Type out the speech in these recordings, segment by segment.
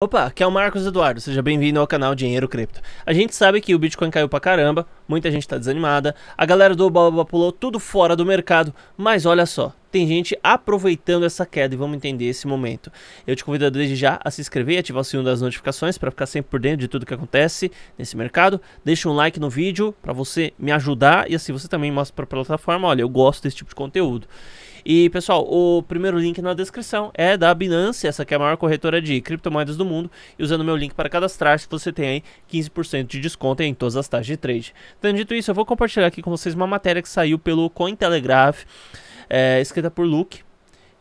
Opa, aqui é o Marcos Eduardo, seja bem-vindo ao canal Dinheiro Cripto. A gente sabe que o Bitcoin caiu pra caramba, muita gente está desanimada. A galera do Oba pulou tudo fora do mercado, mas olha só, tem gente aproveitando essa queda e vamos entender esse momento. Eu te convido desde já a se inscrever e ativar o sininho das notificações para ficar sempre por dentro de tudo que acontece nesse mercado. Deixa um like no vídeo para você me ajudar e assim você também mostra para a plataforma, olha, eu gosto desse tipo de conteúdo. E pessoal, o primeiro link na descrição é da Binance, essa que é a maior corretora de criptomoedas do mundo, e usando meu link para cadastrar-se, você tem aí 15% de desconto em todas as taxas de trade. Tendo dito isso, eu vou compartilhar aqui com vocês uma matéria que saiu pelo Cointelegraph, é, escrita por Luke,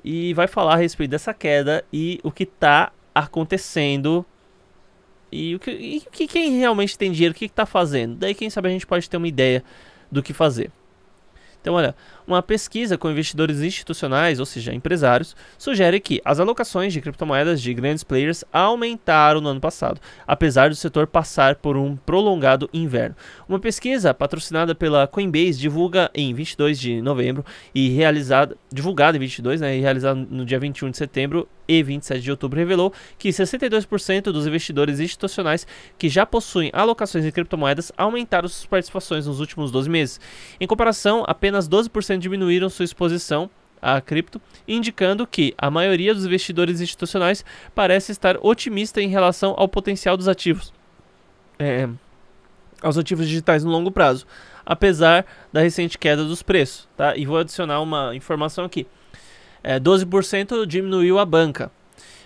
e vai falar a respeito dessa queda e o que está acontecendo e o que e quem realmente tem dinheiro, o que está fazendo. Daí, quem sabe, a gente pode ter uma ideia do que fazer. Então, olha, uma pesquisa com investidores institucionais, ou seja, empresários, sugere que as alocações de criptomoedas de grandes players aumentaram no ano passado, apesar do setor passar por um prolongado inverno. Uma pesquisa patrocinada pela Coinbase divulga em 22 de novembro e realizada divulgada em 22, né, e realizada no dia 21 de setembro, e 27 de outubro revelou que 62% dos investidores institucionais que já possuem alocações em criptomoedas aumentaram suas participações nos últimos 12 meses. Em comparação, apenas 12% diminuíram sua exposição a cripto, indicando que a maioria dos investidores institucionais parece estar otimista em relação ao potencial dos ativos. É, aos ativos digitais no longo prazo, apesar da recente queda dos preços, tá? E vou adicionar uma informação aqui é, 12% diminuiu a banca.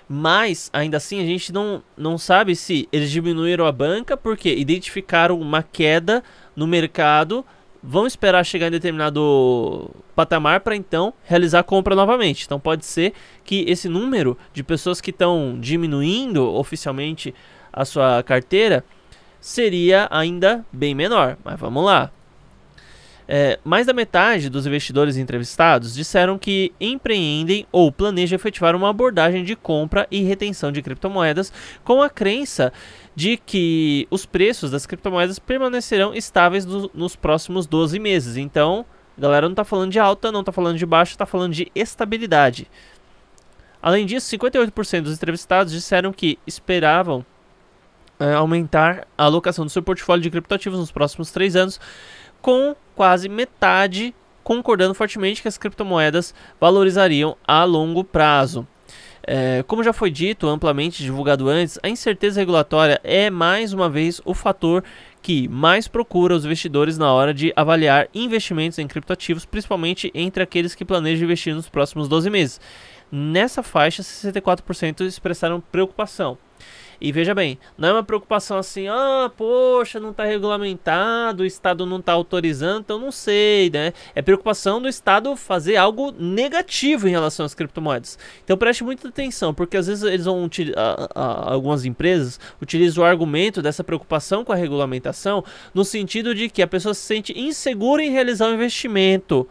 Mas, ainda assim, a gente não, não sabe se eles diminuíram a banca porque identificaram uma queda no mercado, vão esperar chegar em determinado patamar para então realizar a compra novamente. Então, pode ser que esse número de pessoas que estão diminuindo oficialmente a sua carteira seria ainda bem menor. Mas vamos lá. É, mais da metade dos investidores entrevistados disseram que empreendem ou planejam efetivar uma abordagem de compra e retenção de criptomoedas com a crença de que os preços das criptomoedas permanecerão estáveis nos próximos 12 meses. Então, a galera não está falando de alta, não está falando de baixa, está falando de estabilidade. Além disso, 58% dos entrevistados disseram que esperavam é, aumentar a alocação do seu portfólio de criptoativos nos próximos três anos com quase metade concordando fortemente que as criptomoedas valorizariam a longo prazo. É, como já foi dito amplamente divulgado antes, a incerteza regulatória é mais uma vez o fator que mais procura os investidores na hora de avaliar investimentos em criptoativos, principalmente entre aqueles que planejam investir nos próximos 12 meses. Nessa faixa, 64% expressaram preocupação. E veja bem, não é uma preocupação assim, ah, poxa, não está regulamentado, o Estado não está autorizando, então não sei, né? É preocupação do Estado fazer algo negativo em relação às criptomoedas. Então preste muita atenção, porque às vezes eles vão algumas empresas utilizam o argumento dessa preocupação com a regulamentação no sentido de que a pessoa se sente insegura em realizar o um investimento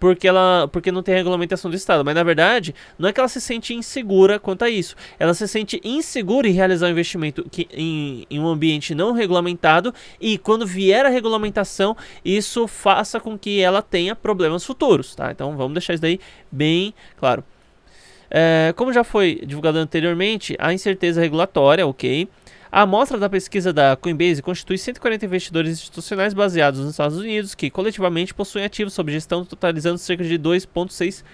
porque ela porque não tem regulamentação do Estado. Mas na verdade, não é que ela se sente insegura quanto a isso. Ela se sente insegura em realizar um investimento que, em, em um ambiente não regulamentado e quando vier a regulamentação, isso faça com que ela tenha problemas futuros, tá? Então vamos deixar isso daí bem claro. É, como já foi divulgado anteriormente, a incerteza regulatória, ok, a amostra da pesquisa da Coinbase constitui 140 investidores institucionais baseados nos Estados Unidos, que coletivamente possuem ativos sob gestão totalizando cerca de 2,6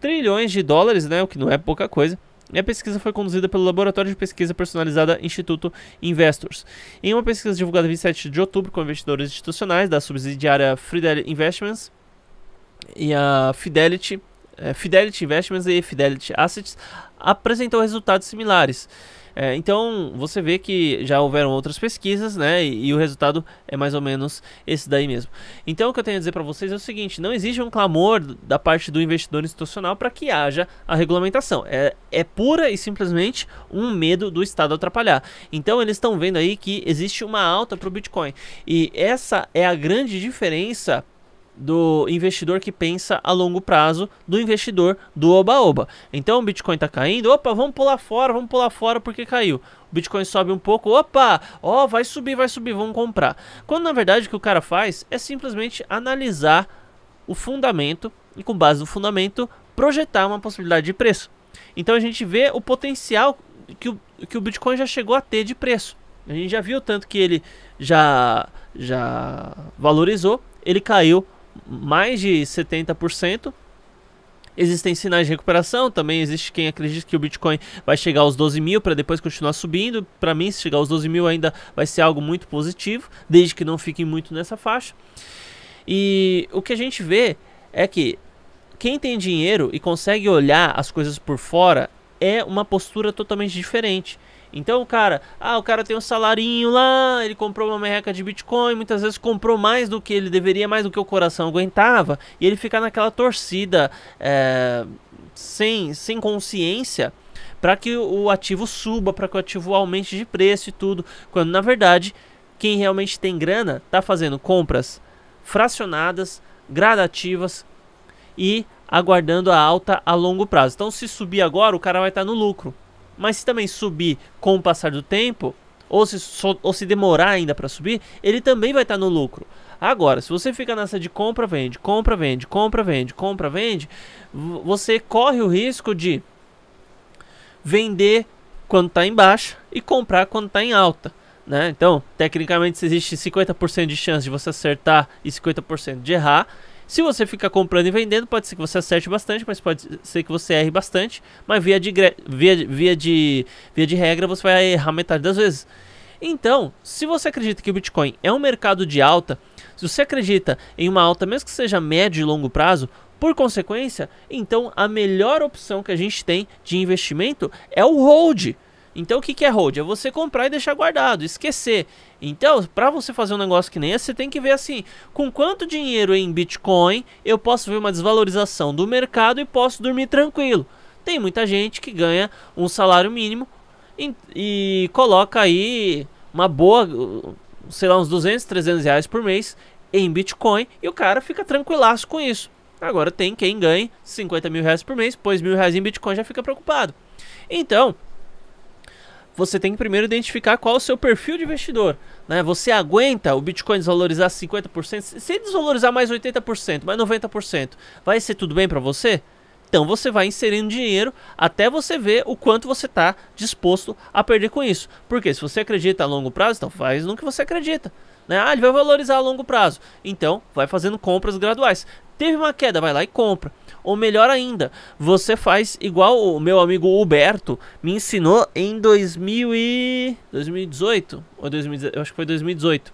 trilhões de dólares, né, o que não é pouca coisa. E a pesquisa foi conduzida pelo Laboratório de Pesquisa Personalizada Instituto Investors. Em uma pesquisa divulgada 27 de outubro com investidores institucionais da subsidiária Fidelity Investments e a Fidelity, eh, Fidelity Investments e Fidelity Assets, apresentou resultados similares. É, então você vê que já houveram outras pesquisas, né? E, e, o resultado é mais ou menos esse daí mesmo. Então o que eu tenho a dizer para vocês é o seguinte: não existe um clamor da parte do investidor institucional para que haja a regulamentação. É, é pura e simplesmente um medo do Estado atrapalhar. Então eles estão vendo aí que existe uma alta para o Bitcoin e essa é a grande diferença do investidor que pensa a longo prazo, do investidor do oba-oba. Então o Bitcoin está caindo, opa, vamos pular fora, vamos pular fora porque caiu. O Bitcoin sobe um pouco, opa, ó, vai subir, vai subir, vamos comprar. Quando na verdade o que o cara faz é simplesmente analisar o fundamento e com base no fundamento projetar uma possibilidade de preço. Então a gente vê o potencial que o, que o Bitcoin já chegou a ter de preço. A gente já viu tanto que ele já já valorizou, ele caiu mais de 70%. Existem sinais de recuperação, também existe quem acredita que o Bitcoin vai chegar aos 12 mil para depois continuar subindo. Para mim, se chegar aos 12 mil ainda vai ser algo muito positivo, desde que não fique muito nessa faixa. E o que a gente vê é que quem tem dinheiro e consegue olhar as coisas por fora é uma postura totalmente diferente. Então, cara, ah, o cara tem um salarinho lá, ele comprou uma merreca de Bitcoin, muitas vezes comprou mais do que ele deveria, mais do que o coração aguentava, e ele fica naquela torcida é, sem, sem consciência para que o ativo suba, para que o ativo aumente de preço e tudo, quando na verdade quem realmente tem grana está fazendo compras fracionadas, gradativas e aguardando a alta a longo prazo. Então, se subir agora, o cara vai estar tá no lucro. Mas se também subir com o passar do tempo, ou se, ou se demorar ainda para subir, ele também vai estar tá no lucro. Agora, se você fica nessa de compra, vende, compra, vende, compra, vende, compra, vende, você corre o risco de vender quando está em baixa e comprar quando está em alta. Né? Então, tecnicamente, existe 50% de chance de você acertar e 50% de errar. Se você fica comprando e vendendo, pode ser que você acerte bastante, mas pode ser que você erre bastante. Mas via de, via, via de, via de regra, você vai errar metade das vezes. Então, se você acredita que o Bitcoin é um mercado de alta, se você acredita em uma alta, mesmo que seja médio e longo prazo, por consequência, então a melhor opção que a gente tem de investimento é o hold. Então o que, que é hold? É você comprar e deixar guardado, esquecer. Então, para você fazer um negócio que nem esse, você tem que ver assim, com quanto dinheiro em Bitcoin eu posso ver uma desvalorização do mercado e posso dormir tranquilo. Tem muita gente que ganha um salário mínimo e, e coloca aí uma boa, sei lá, uns 200, 300 reais por mês em Bitcoin e o cara fica tranquilaço com isso. Agora tem quem ganhe 50 mil reais por mês, pois mil reais em Bitcoin já fica preocupado. Então, você tem que primeiro identificar qual é o seu perfil de investidor. Né? Você aguenta o Bitcoin desvalorizar 50%? Se desvalorizar mais 80%, mais 90%, vai ser tudo bem para você? Então você vai inserindo dinheiro até você ver o quanto você está disposto a perder com isso. Porque se você acredita a longo prazo, então faz no que você acredita. Né? Ah, ele vai valorizar a longo prazo. Então, vai fazendo compras graduais. Teve uma queda, vai lá e compra. Ou melhor ainda, você faz igual o meu amigo Huberto me ensinou em 2000 e... 2018, ou 2018, eu acho que foi 2018.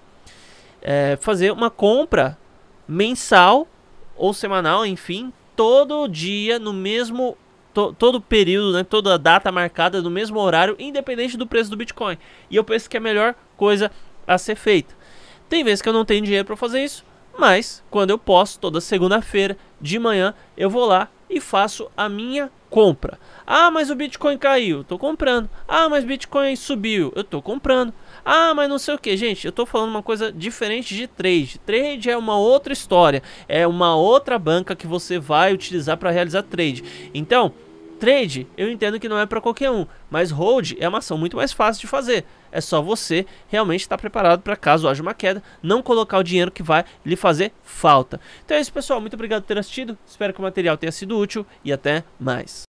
É, fazer uma compra mensal ou semanal, enfim, todo dia no mesmo to, todo período, né, toda data marcada no mesmo horário, independente do preço do Bitcoin. E eu penso que é a melhor coisa a ser feita. Tem vezes que eu não tenho dinheiro para fazer isso, mas quando eu posso, toda segunda-feira de manhã, eu vou lá e faço a minha compra. Ah, mas o Bitcoin caiu, estou comprando. Ah, mas Bitcoin subiu, eu estou comprando. Ah, mas não sei o que, gente. Eu estou falando uma coisa diferente de trade. Trade é uma outra história, é uma outra banca que você vai utilizar para realizar trade. Então, Trade, eu entendo que não é para qualquer um, mas hold é uma ação muito mais fácil de fazer. É só você realmente estar tá preparado para caso haja uma queda, não colocar o dinheiro que vai lhe fazer falta. Então é isso, pessoal. Muito obrigado por ter assistido. Espero que o material tenha sido útil e até mais.